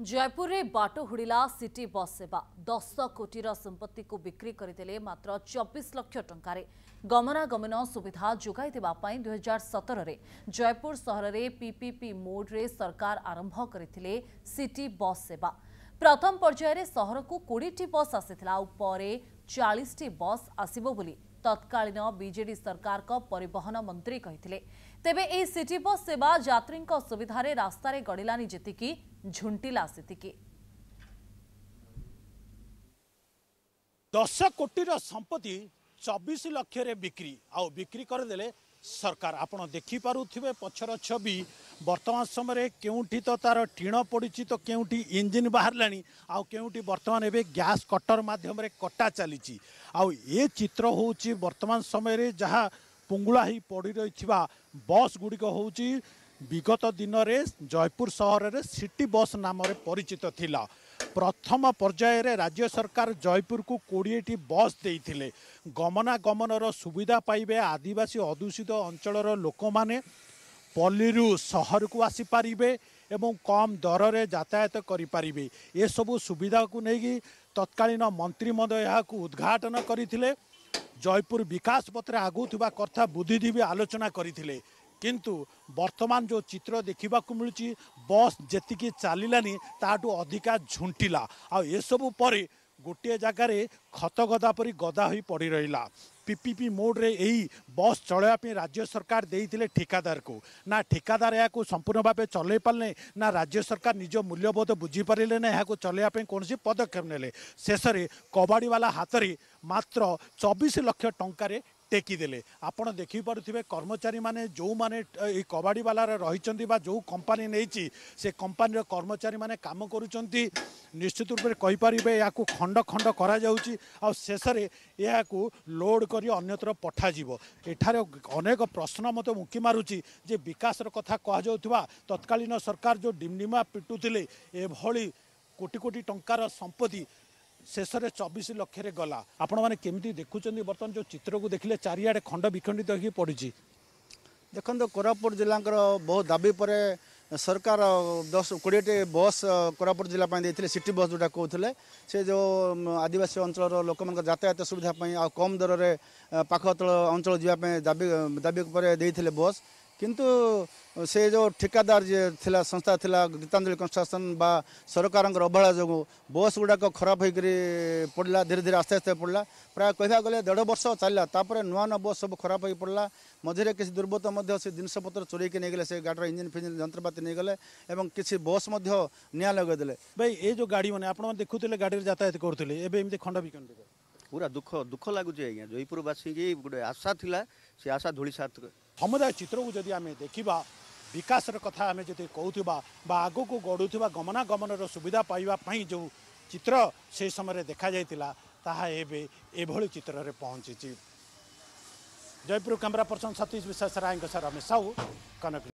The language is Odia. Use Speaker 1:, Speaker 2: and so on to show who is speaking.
Speaker 1: जयपुर में बाट हुड़ा सिटी बस सेवा दस कोटीर संपत्ति को बिक्री करदे मात्र चबीश लक्ष ट गमनागमन सुविधा जोगाई देवाई दुई हजार सतर से जयपुर सहर से पीपीपी मोड्रे सरकार आरंभ करते सिटी बस सेवा प्रथम पर्यायर कोड़ी बस आसा चालीस बस आसवोली तत्कालीन बजे सरकार परिवहन मंत्री कही तेज यह सिटी बस सेवा जत्री सुविधा रास्त गड़ानी जीक झुंटिला से
Speaker 2: दस कोटी संपत्ति चबीश लक्ष्य बिक्री आउ बिक्री करदे সরকার আপনার দেখিপারে পছর ছবি বর্তমান সময়ের কেউটি তো তার টিণ পড়ছে তো কেউটি ইঞ্জিন বাহারা আউটি বর্তমান এবে গ্যাস কটর মাধ্যমে কটা চালছি এ চিত্র হচ্ছে বর্তমান সময়ের যা পুঙ্গুলা হয়ে পড়ি রয়েছে বস গুড়িক হচ্ছে বিগত দিনের জয়পুর সহরের সিটি বস নামে পরিচিত লা ପ୍ରଥମ ପର୍ଯ୍ୟାୟରେ ରାଜ୍ୟ ସରକାର ଜୟପୁରକୁ କୋଡ଼ିଏଟି ବସ୍ ଦେଇଥିଲେ ଗମନାଗମନର ସୁବିଧା ପାଇବେ ଆଦିବାସୀ ଅଧୁଷିତ ଅଞ୍ଚଳର ଲୋକମାନେ ପଲ୍ଲୀରୁ ସହରକୁ ଆସିପାରିବେ ଏବଂ କମ୍ ଦରରେ ଯାତାୟାତ କରିପାରିବେ ଏସବୁ ସୁବିଧାକୁ ନେଇକି ତତ୍କାଳୀନ ମନ୍ତ୍ରୀ ମଧ୍ୟ ଏହାକୁ ଉଦ୍ଘାଟନ କରିଥିଲେ ଜୟପୁର ବିକାଶ ପଥରେ ଆଗୁଥିବା କଥା ବୁଦ୍ଧିଜୀବୀ ଆଲୋଚନା କରିଥିଲେ किंतु वर्तमान जो चित्र देखेको छ बस जतिकल ताटु अधिक झुन्टिलाबुपरे गोटे जगा खत गदा परि गदा पीपीपी मोड रे यही बस चल राज्य सरकार को ना ठिकदार यहाँ सम्पूर्ण भावे चलै पारे ना राज्य सरकार निज मूल्यबोध बुझि पारे नै यहाँको चलैवा किन पदक्षेप नै शेषर कबाडिवाला हातले मत चबिस लक्ष ट ଟେକିଦେଲେ ଆପଣ ଦେଖିପାରୁଥିବେ କର୍ମଚାରୀମାନେ ଯେଉଁମାନେ ଏଇ କବାଡ଼ିବାଲାରେ ରହିଛନ୍ତି ବା ଯେଉଁ କମ୍ପାନୀ ନେଇଛି ସେ କମ୍ପାନୀର କର୍ମଚାରୀମାନେ କାମ କରୁଛନ୍ତି ନିଶ୍ଚିତ ରୂପରେ କହିପାରିବେ ଏହାକୁ ଖଣ୍ଡ ଖଣ୍ଡ କରାଯାଉଛି ଆଉ ଶେଷରେ ଏହାକୁ ଲୋଡ଼୍ କରି ଅନ୍ୟତ୍ର ପଠାଯିବ ଏଠାରେ ଅନେକ ପ୍ରଶ୍ନ ମୋତେ ମୁକି ମାରୁଛି ଯେ ବିକାଶର କଥା କୁହାଯାଉଥିବା ତତ୍କାଳୀନ ସରକାର ଯେଉଁ ଡିମ୍ଡିମା ପିଟୁଥିଲେ ଏଭଳି କୋଟି କୋଟି ଟଙ୍କାର ସମ୍ପତ୍ତି ଶେଷରେ ଚବିଶ ଲକ୍ଷରେ ଗଲା ଆପଣମାନେ କେମିତି ଦେଖୁଛନ୍ତି ବର୍ତ୍ତମାନ ଯେଉଁ ଚିତ୍ରକୁ ଦେଖିଲେ ଚାରିଆଡ଼େ ଖଣ୍ଡ ବିଖଣ୍ଡିତ ହୋଇକି ପଡ଼ିଛି
Speaker 3: ଦେଖନ୍ତୁ କୋରାପୁଟ ଜିଲ୍ଲାଙ୍କର ବହୁତ ଦାବି ପରେ ସରକାର ଦଶ କୋଡ଼ିଏଟି ବସ୍ କୋରାପୁଟ ଜିଲ୍ଲା ପାଇଁ ଦେଇଥିଲେ ସିଟି ବସ୍ ଯେଉଁଟା କହୁଥିଲେ ସେ ଯେଉଁ ଆଦିବାସୀ ଅଞ୍ଚଳର ଲୋକମାନଙ୍କ ଯାତାୟାତ ସୁବିଧା ପାଇଁ ଆଉ କମ୍ ଦରରେ ପାଖ ଅଞ୍ଚଳ ଯିବା ପାଇଁ ଦାବି ଦାବି ପରେ ଦେଇଥିଲେ ବସ୍ କିନ୍ତୁ ସେ ଯେଉଁ ଠିକାଦାର ଯିଏ ଥିଲା ସଂସ୍ଥା ଥିଲା ଗୀତାଞ୍ଜଳି କନଷ୍ଟ୍ରକ୍ସନ୍ ବା ସରକାରଙ୍କର ଅବହେଳା ଯୋଗୁଁ ବସ୍ ଗୁଡ଼ାକ ଖରାପ ହୋଇକରି ପଡ଼ିଲା ଧୀରେ ଧୀରେ ଆସ୍ତେ ଆସ୍ତେ ପଡ଼ିଲା ପ୍ରାୟ କହିବାକୁ ଗଲେ ଦେଢ଼ ବର୍ଷ ଚାଲିଲା ତାପରେ ନୂଆ ନୂଆ ବସ୍ ସବୁ ଖରାପ ହୋଇ ପଡ଼ିଲା ମଝିରେ କିଛି ଦୁର୍ବୃତ୍ତ ମଧ୍ୟ ସେ ଜିନିଷପତ୍ର ଚୋରେଇକି ନେଇଗଲେ ସେ ଗାଡ଼ିର ଇଞ୍ଜିନ୍ ଫିଞ୍ଜିନ୍ ଯନ୍ତ୍ରପାତି ନେଇଗଲେ ଏବଂ କିଛି ବସ୍ ମଧ୍ୟ ନିଆଁ ଲଗାଇଦେଲେ ଭାଇ ଏ ଯେଉଁ ଗାଡ଼ିମାନେ ଆପଣମାନେ ଦେଖୁଥିଲେ ଗାଡ଼ିରେ ଯାତାୟାତ କରୁଥିଲେ ଏବେ ଏମିତି ଖଣ୍ଡ ବିକନ୍ତି ପୁରା ଦୁଃଖ ଦୁଃଖ ଲାଗୁଛି ଆଜ୍ଞା ଜୟପୁରବାସୀଙ୍କି ଗୋଟେ ଆଶା ଥିଲା ସେ ଆଶା ଧୂଳିସାତ ସମୁଦାୟ ଚିତ୍ରକୁ ଯଦି ଆମେ ଦେଖିବା ବିକାଶର କଥା ଆମେ ଯଦି କହୁଥିବା ବା ଆଗକୁ ଗଢ଼ୁଥିବା
Speaker 2: ଗମନାଗମନର ସୁବିଧା ପାଇବା ପାଇଁ ଯେଉଁ ଚିତ୍ର ସେ ସମୟରେ ଦେଖାଯାଇଥିଲା ତାହା ଏବେ ଏଭଳି ଚିତ୍ରରେ ପହଞ୍ଚିଛି ଜୟପୁର କ୍ୟାମେରା ପର୍ସନ୍ ସତୀଶ ବିଶ୍ୱାସ ରାୟଙ୍କ ସହ ରମେଶ ସାହୁ କନକ